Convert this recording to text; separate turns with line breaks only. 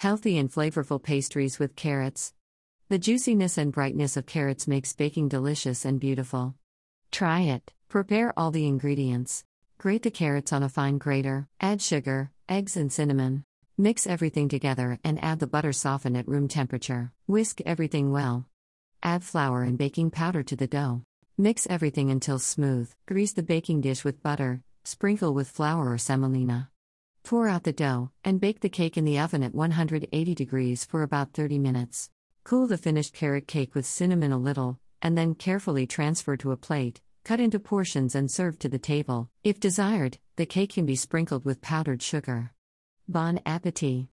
Healthy and flavorful pastries with carrots. The juiciness and brightness of carrots makes baking delicious and beautiful. Try it. Prepare all the ingredients. Grate the carrots on a fine grater, add sugar, eggs, and cinnamon. Mix everything together and add the butter softened at room temperature. Whisk everything well. Add flour and baking powder to the dough. Mix everything until smooth. Grease the baking dish with butter, sprinkle with flour or semolina. Pour out the dough and bake the cake in the oven at 180 degrees for about 30 minutes. Cool the finished carrot cake with cinnamon a little, and then carefully transfer to a plate, cut into portions, and serve to the table. If desired, the cake can be sprinkled with powdered sugar. Bon appetit!